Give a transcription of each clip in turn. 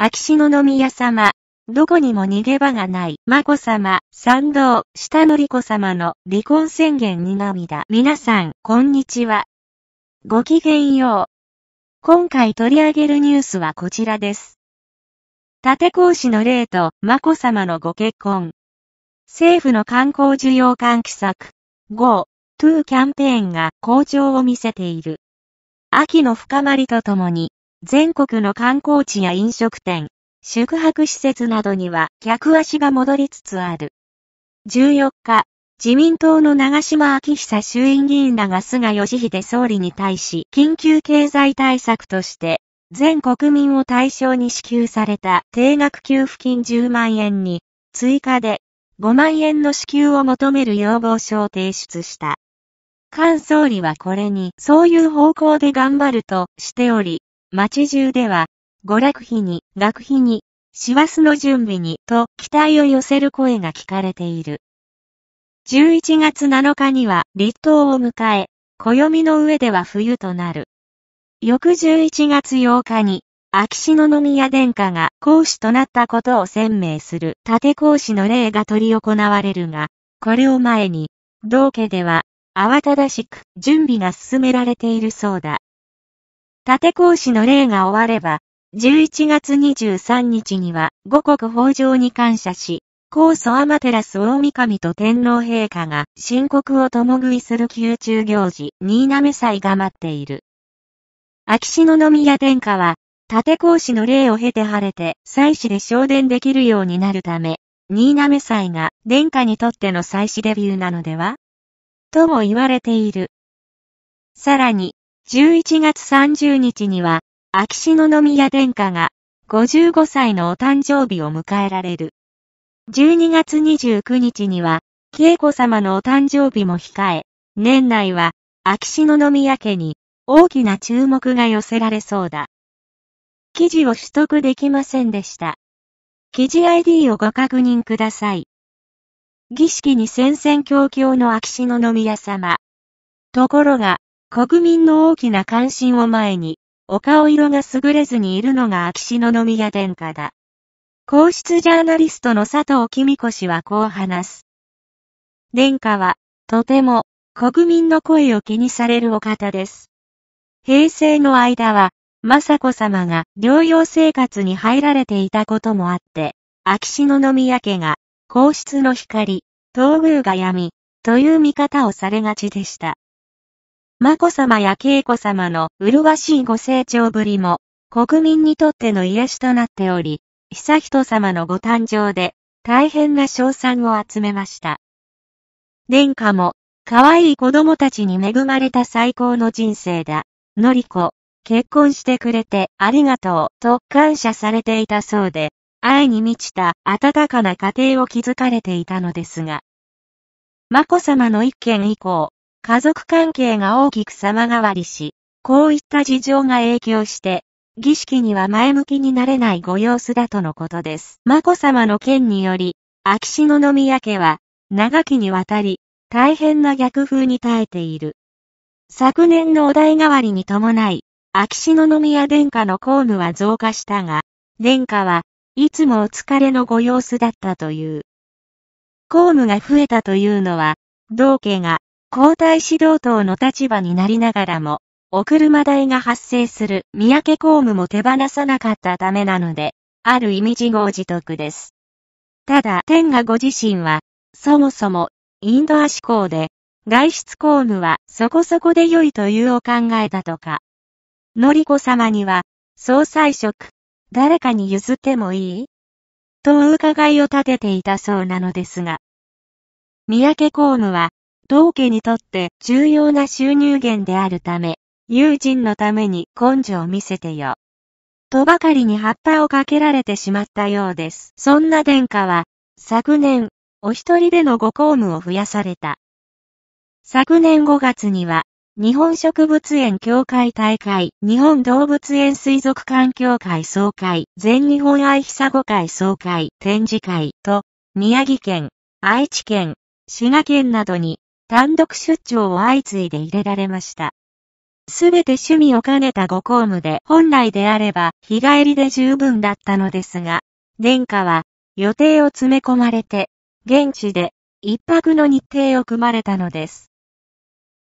秋篠宮様、どこにも逃げ場がない、眞子様、賛同、下のり子様の離婚宣言に涙。皆さん、こんにちは。ごきげんよう。今回取り上げるニュースはこちらです。縦講師の例と、眞子様のご結婚。政府の観光需要喚起策、GoTo キャンペーンが好調を見せている。秋の深まりとともに、全国の観光地や飲食店、宿泊施設などには客足が戻りつつある。14日、自民党の長島昭久衆院議員らが菅義偉総理に対し、緊急経済対策として、全国民を対象に支給された定額給付金10万円に、追加で5万円の支給を求める要望書を提出した。菅総理はこれに、そういう方向で頑張るとしており、街中では、娯楽費に、学費に、師走の準備に、と期待を寄せる声が聞かれている。11月7日には立冬を迎え、暦の上では冬となる。翌11月8日に、秋篠宮殿下が講師となったことを宣明する盾講師の例が執り行われるが、これを前に、道家では、慌ただしく準備が進められているそうだ。縦講師の礼が終われば、11月23日には五国法上に感謝し、高祖ラス大神と天皇陛下が申告を共食いする宮中行事、新滑祭が待っている。秋篠宮殿下は、縦講師の礼を経て晴れて、祭祀で昇殿できるようになるため、新滑祭が殿下にとっての祭祀デビューなのではとも言われている。さらに、11月30日には、秋篠宮殿下が55歳のお誕生日を迎えられる。12月29日には、恵子様のお誕生日も控え、年内は、秋篠宮家に大きな注目が寄せられそうだ。記事を取得できませんでした。記事 ID をご確認ください。儀式に戦々恐々の秋篠宮様。ところが、国民の大きな関心を前に、お顔色が優れずにいるのが秋篠宮殿下だ。皇室ジャーナリストの佐藤公子氏はこう話す。殿下は、とても、国民の声を気にされるお方です。平成の間は、雅子様が療養生活に入られていたこともあって、秋篠宮家が、皇室の光、東宮が闇、という見方をされがちでした。眞子さまや恵子さまの麗しいご成長ぶりも、国民にとっての癒しとなっており、悠仁さまのご誕生で、大変な賞賛を集めました。殿下も、可愛い子供たちに恵まれた最高の人生だ。のりこ、結婚してくれてありがとう、と感謝されていたそうで、愛に満ちた温かな家庭を築かれていたのですが、眞子さまの一件以降、家族関係が大きく様変わりし、こういった事情が影響して、儀式には前向きになれないご様子だとのことです。眞子さまの件により、秋篠宮家は、長きにわたり、大変な逆風に耐えている。昨年のお代替わりに伴い、秋篠宮殿下の公務は増加したが、殿下はいつもお疲れのご様子だったという。公務が増えたというのは、同家が皇太子同等の立場になりながらも、お車代が発生する三宅公務も手放さなかったためなので、ある意味自業自得です。ただ天下ご自身は、そもそも、インドア志向で、外出公務はそこそこで良いというお考えだとか。のりこ様には、総裁職、誰かに譲ってもいいとお伺いを立てていたそうなのですが。三宅公務は、当家にとって重要な収入源であるため、友人のために根性を見せてよ。とばかりに葉っぱをかけられてしまったようです。そんな殿下は、昨年、お一人でのご公務を増やされた。昨年5月には、日本植物園協会大会、日本動物園水族館協会総会、全日本愛久護会総会、展示会と、宮城県、愛知県、滋賀県などに単独出張を相次いで入れられました。すべて趣味を兼ねたご公務で本来であれば日帰りで十分だったのですが、殿下は予定を詰め込まれて、現地で一泊の日程を組まれたのです。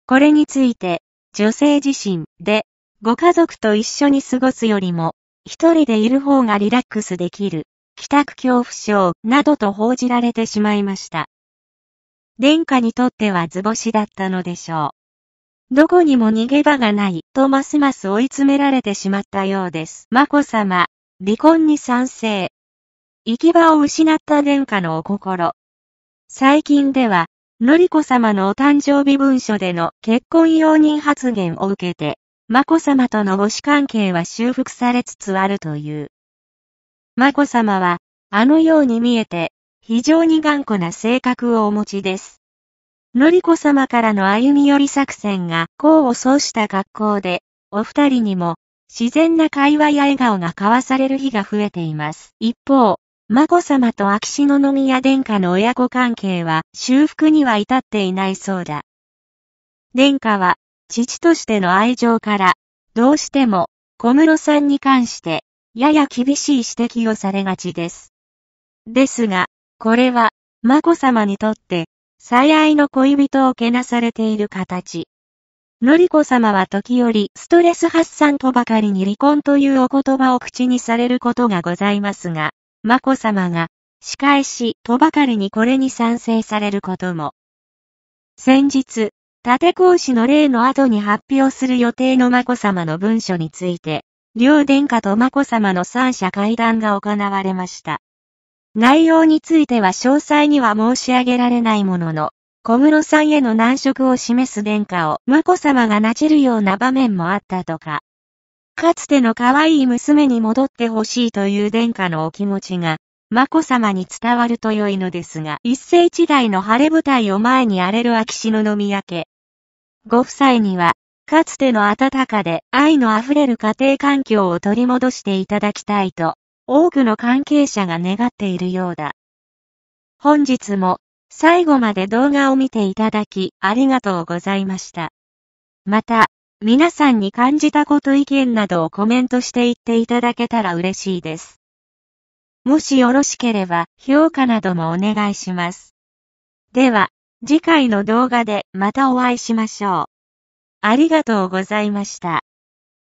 これについて、女性自身でご家族と一緒に過ごすよりも、一人でいる方がリラックスできる、帰宅恐怖症などと報じられてしまいました。殿下にとっては図星だったのでしょう。どこにも逃げ場がない、とますます追い詰められてしまったようです。眞子さま、離婚に賛成。行き場を失った殿下のお心。最近では、のりこ様のお誕生日文書での結婚容認発言を受けて、眞子さまとの母子関係は修復されつつあるという。眞子さまは、あのように見えて、非常に頑固な性格をお持ちです。のりこ様からの歩み寄り作戦が功を奏した格好で、お二人にも自然な会話や笑顔が交わされる日が増えています。一方、眞子さまと秋篠宮殿下の親子関係は修復には至っていないそうだ。殿下は、父としての愛情から、どうしても、小室さんに関して、やや厳しい指摘をされがちです。ですが、これは、眞子さまにとって、最愛の恋人をけなされている形。のりこさまは時折、ストレス発散とばかりに離婚というお言葉を口にされることがございますが、眞子さまが、仕返しとばかりにこれに賛成されることも。先日、立講師の例の後に発表する予定の眞子さまの文書について、両殿下と眞子さまの三者会談が行われました。内容については詳細には申し上げられないものの、小室さんへの難色を示す殿下を眞子さまがなじるような場面もあったとか。かつての可愛い娘に戻ってほしいという殿下のお気持ちが、眞子さまに伝わると良いのですが、一世一代の晴れ舞台を前に荒れる秋篠宮家。ご夫妻には、かつての温かで愛の溢れる家庭環境を取り戻していただきたいと多くの関係者が願っているようだ。本日も最後まで動画を見ていただきありがとうございました。また、皆さんに感じたこと意見などをコメントしていっていただけたら嬉しいです。もしよろしければ評価などもお願いします。では、次回の動画でまたお会いしましょう。ありがとうございました。